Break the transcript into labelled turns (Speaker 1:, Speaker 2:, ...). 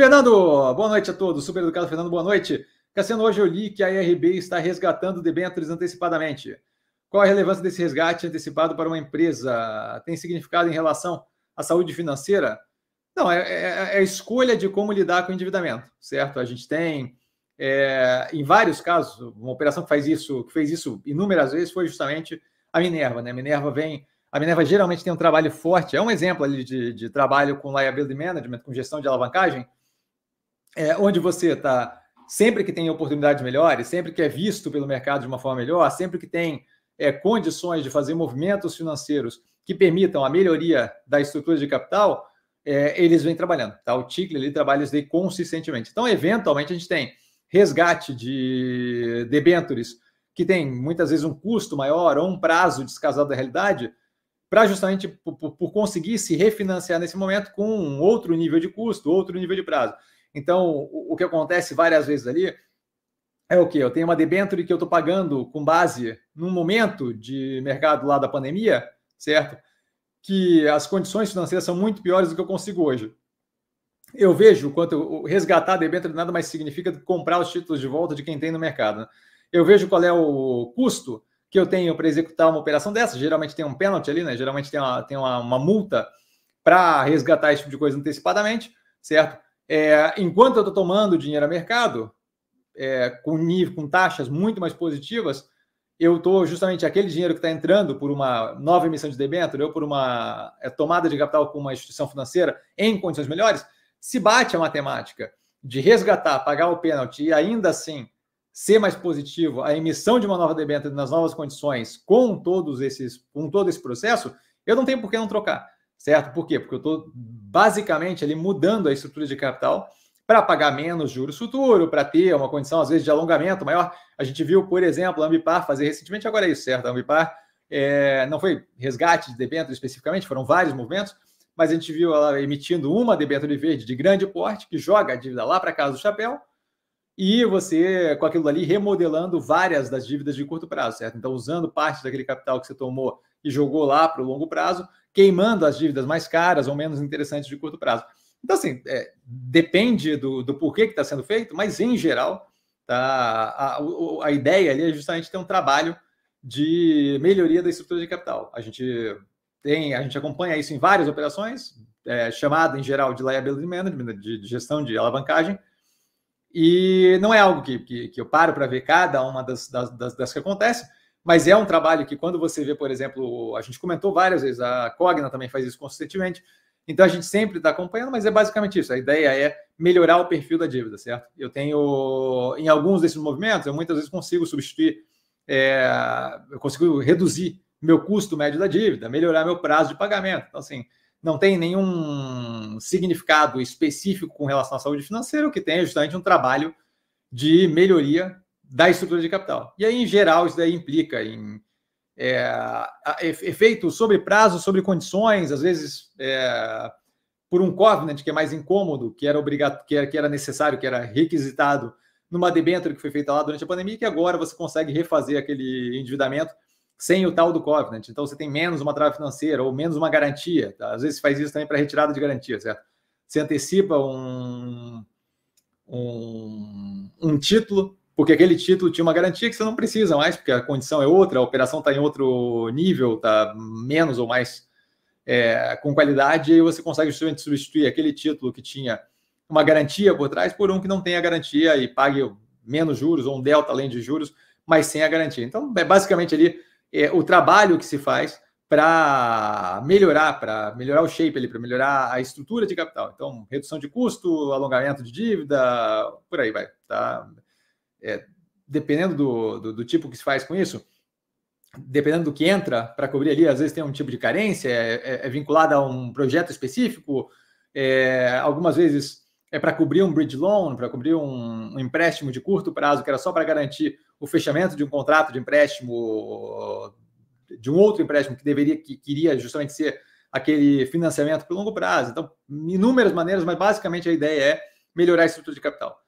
Speaker 1: Fernando, boa noite a todos. Super educado, Fernando, boa noite. Cassiano, tá hoje eu li que a IRB está resgatando debêntures antecipadamente. Qual a relevância desse resgate antecipado para uma empresa? Tem significado em relação à saúde financeira? Não, é, é, é, a escolha de como lidar com o endividamento, certo? A gente tem, é, em vários casos, uma operação que faz isso, que fez isso inúmeras vezes foi justamente a Minerva, né? A Minerva vem, a Minerva geralmente tem um trabalho forte, é um exemplo ali de, de trabalho com liability management, com gestão de alavancagem, é, onde você está sempre que tem oportunidades melhores, sempre que é visto pelo mercado de uma forma melhor, sempre que tem é, condições de fazer movimentos financeiros que permitam a melhoria da estrutura de capital, é, eles vêm trabalhando. Tá? O Tickle ele trabalha isso consistentemente. Então, eventualmente, a gente tem resgate de debêntures que tem muitas vezes um custo maior ou um prazo descasado da realidade, para justamente por, por, por conseguir se refinanciar nesse momento com um outro nível de custo, outro nível de prazo. Então, o, que acontece várias vezes ali é o que? Eu tenho uma debenture que eu estou pagando com base num momento de mercado lá da pandemia, certo? Que as condições financeiras são muito piores do que eu consigo hoje. Eu vejo o quanto resgatar a debenture nada mais significa do que comprar os títulos de volta de quem tem no mercado. Né? Eu vejo qual é o custo que eu tenho para executar uma operação dessa. Geralmente tem um pênalti ali, né? Geralmente tem uma, tem uma, uma multa para resgatar esse tipo de coisa antecipadamente, certo? É, enquanto eu estou tomando dinheiro a mercado, é, com nível, com taxas muito mais positivas, eu estou justamente aquele dinheiro que está entrando por uma nova emissão de debênture ou por uma é, tomada de capital com uma instituição financeira em condições melhores, se bate a matemática de resgatar, pagar o pênalti e ainda assim ser mais positivo a emissão de uma nova debênture nas novas condições com todos esses com todo esse processo, eu não tenho por que não trocar, certo? Por quê? Porque eu estou basicamente ali mudando a estrutura de capital para pagar menos juros futuro, para ter uma condição, às vezes, de alongamento maior. A gente viu, por exemplo, a Ambipar fazer recentemente, agora é isso, certo? A Ambipar é, não foi resgate de debêntures especificamente, foram vários movimentos, mas a gente viu ela emitindo uma debênture verde de grande porte, que joga a dívida lá para casa do chapéu, e você, com aquilo ali, remodelando várias das dívidas de curto prazo, certo? Então, usando parte daquele capital que você tomou e jogou lá para o longo prazo, queimando as dívidas mais caras ou menos interessantes de curto prazo. Então, assim, é, depende do, do porquê que está sendo feito, mas em geral, tá, a, a, a, ideia ali é justamente ter um trabalho de melhoria da estrutura de capital. A gente tem, a gente acompanha isso em várias operações, é, chamada em geral de liability management, né, de, de, gestão de alavancagem, e não é algo que, que, que eu paro para ver cada uma das, das, das, das que acontece, mas é um trabalho que, quando você vê, por exemplo, a gente comentou várias vezes, a Cogna também faz isso consistentemente, então a gente sempre está acompanhando, mas é basicamente isso. A ideia é melhorar o perfil da dívida, certo? Eu tenho, em alguns desses movimentos, eu muitas vezes consigo substituir, é, eu consigo reduzir meu custo médio da dívida, melhorar meu prazo de pagamento. Então, assim, não tem nenhum significado específico com relação à saúde financeira, o que tem é justamente um trabalho de melhoria da estrutura de capital. E aí, em geral, isso daí implica em é, efeito sobre prazo, sobre condições, às vezes é, por um covenant que é mais incômodo, que era obrigado, que era, que era necessário, que era requisitado numa debênture que foi feita lá durante a pandemia, que agora você consegue refazer aquele endividamento sem o tal do covenant. Então você tem menos uma trave financeira ou menos uma garantia. Tá? Às vezes faz isso também para retirada de garantia, certo? Você antecipa um, um, um título porque aquele título tinha uma garantia que você não precisa mais, porque a condição é outra, a operação está em outro nível, está menos ou mais é, com qualidade, e aí você consegue justamente substituir aquele título que tinha uma garantia por trás por um que não tem a garantia e pague menos juros, ou um delta além de juros, mas sem a garantia. Então, é basicamente ali é, o trabalho que se faz para melhorar, para melhorar o shape ali, para melhorar a estrutura de capital. Então, redução de custo, alongamento de dívida, por aí vai, tá? é, dependendo do, do, do, tipo que se faz com isso, dependendo do que entra para cobrir ali, às vezes tem um tipo de carência, é, é, é vinculada a um projeto específico, é, algumas vezes é para cobrir um bridge loan, para cobrir um, um, empréstimo de curto prazo, que era só para garantir o fechamento de um contrato de empréstimo, de um outro empréstimo que deveria, que queria justamente ser aquele financiamento para longo prazo. Então, inúmeras maneiras, mas basicamente a ideia é melhorar a estrutura de capital.